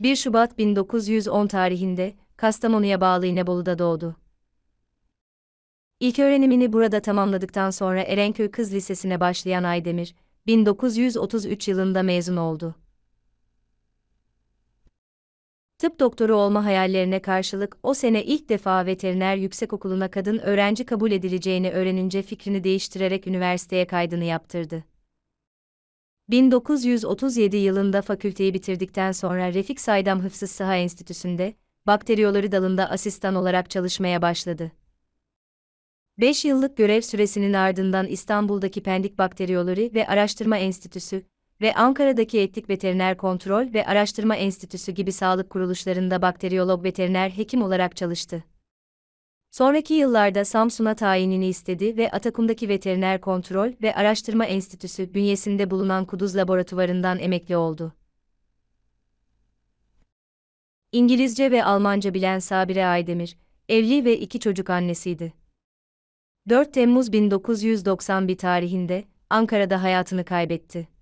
1 Şubat 1910 tarihinde Kastamonu'ya bağlı İnebolu'da doğdu. İlk öğrenimini burada tamamladıktan sonra Erenköy Kız Lisesi'ne başlayan Aydemir, 1933 yılında mezun oldu. Tıp doktoru olma hayallerine karşılık o sene ilk defa veteriner yüksekokulu'na kadın öğrenci kabul edileceğini öğrenince fikrini değiştirerek üniversiteye kaydını yaptırdı. 1937 yılında fakülteyi bitirdikten sonra Refik Saydam Hıfsız Sıha Enstitüsü'nde, bakteriyoları dalında asistan olarak çalışmaya başladı. 5 yıllık görev süresinin ardından İstanbul'daki Pendik Bakteriyoları ve Araştırma Enstitüsü ve Ankara'daki Etlik Veteriner Kontrol ve Araştırma Enstitüsü gibi sağlık kuruluşlarında bakteriyolog veteriner hekim olarak çalıştı. Sonraki yıllarda Samsun'a tayinini istedi ve Atakum'daki Veteriner Kontrol ve Araştırma Enstitüsü bünyesinde bulunan Kuduz Laboratuvarından emekli oldu. İngilizce ve Almanca bilen Sabire Aydemir, evli ve iki çocuk annesiydi. 4 Temmuz 1991 tarihinde Ankara'da hayatını kaybetti.